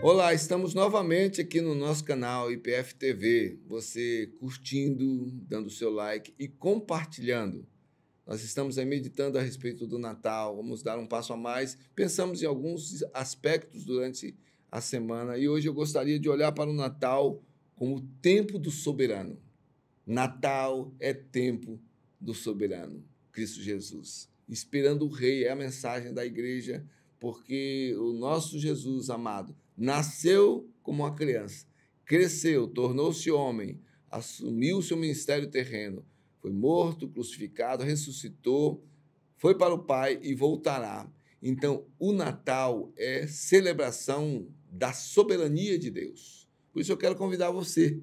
Olá, estamos novamente aqui no nosso canal IPF TV. Você curtindo, dando seu like e compartilhando. Nós estamos aí meditando a respeito do Natal, vamos dar um passo a mais. Pensamos em alguns aspectos durante a semana e hoje eu gostaria de olhar para o Natal como o tempo do soberano. Natal é tempo do soberano, Cristo Jesus. Esperando o Rei é a mensagem da igreja porque o nosso Jesus amado nasceu como uma criança, cresceu, tornou-se homem, assumiu seu ministério terreno, foi morto, crucificado, ressuscitou, foi para o Pai e voltará. Então, o Natal é celebração da soberania de Deus. Por isso eu quero convidar você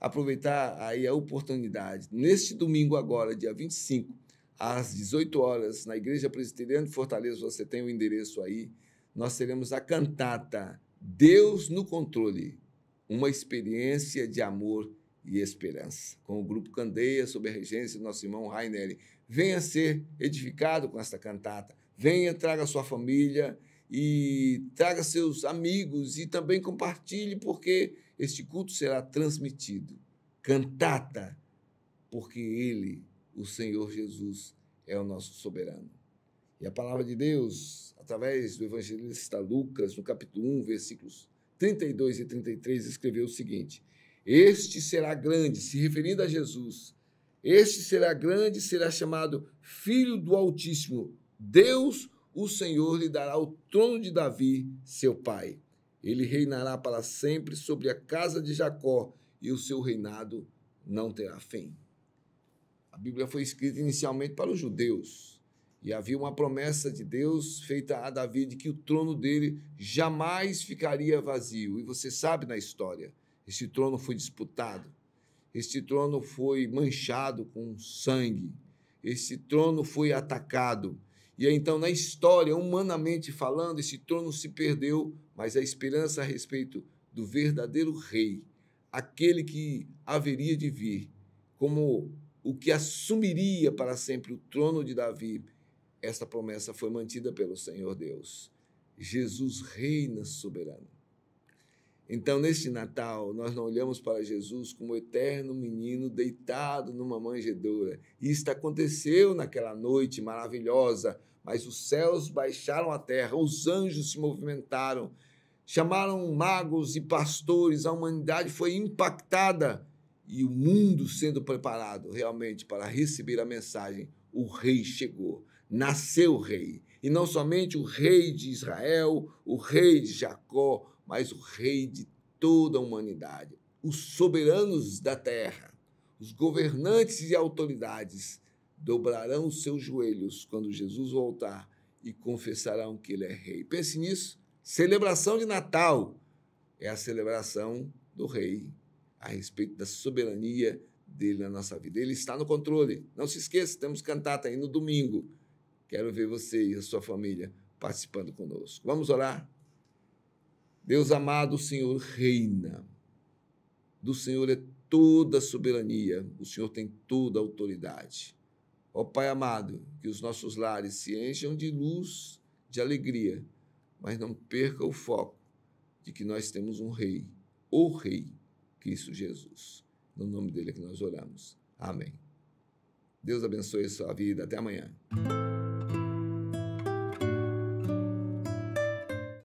a aproveitar aí a oportunidade neste domingo agora, dia 25, às 18 horas, na Igreja Presbiteriana de Fortaleza, você tem o endereço aí. Nós teremos a cantata Deus no Controle, uma experiência de amor e esperança, com o grupo Candeia, sob a regência do nosso irmão Rainelli. Venha ser edificado com esta cantata. Venha, traga sua família e traga seus amigos e também compartilhe, porque este culto será transmitido. Cantata, porque ele o Senhor Jesus é o nosso soberano. E a palavra de Deus, através do evangelista Lucas, no capítulo 1, versículos 32 e 33, escreveu o seguinte: Este será grande, se referindo a Jesus. Este será grande, será chamado Filho do Altíssimo. Deus, o Senhor, lhe dará o trono de Davi, seu pai. Ele reinará para sempre sobre a casa de Jacó, e o seu reinado não terá fim. A Bíblia foi escrita inicialmente para os judeus. E havia uma promessa de Deus feita a Davi de que o trono dele jamais ficaria vazio. E você sabe na história, esse trono foi disputado. Este trono foi manchado com sangue. Esse trono foi atacado. E é, então, na história, humanamente falando, esse trono se perdeu, mas a esperança a respeito do verdadeiro rei, aquele que haveria de vir, como o que assumiria para sempre o trono de Davi, esta promessa foi mantida pelo Senhor Deus. Jesus reina soberano. Então, neste Natal, nós não olhamos para Jesus como o eterno menino deitado numa manjedoura. Isto aconteceu naquela noite maravilhosa, mas os céus baixaram a terra, os anjos se movimentaram, chamaram magos e pastores, a humanidade foi impactada e o mundo sendo preparado realmente para receber a mensagem, o rei chegou, nasceu o rei. E não somente o rei de Israel, o rei de Jacó, mas o rei de toda a humanidade. Os soberanos da terra, os governantes e autoridades dobrarão os seus joelhos quando Jesus voltar e confessarão que ele é rei. Pense nisso. Celebração de Natal é a celebração do rei a respeito da soberania dele na nossa vida. Ele está no controle. Não se esqueça, temos cantata aí no domingo. Quero ver você e a sua família participando conosco. Vamos orar? Deus amado, o Senhor reina. Do Senhor é toda a soberania. O Senhor tem toda a autoridade. Ó Pai amado, que os nossos lares se encham de luz, de alegria, mas não perca o foco de que nós temos um rei, o rei Cristo Jesus. No nome dele é que nós oramos. Amém. Deus abençoe a sua vida. Até amanhã.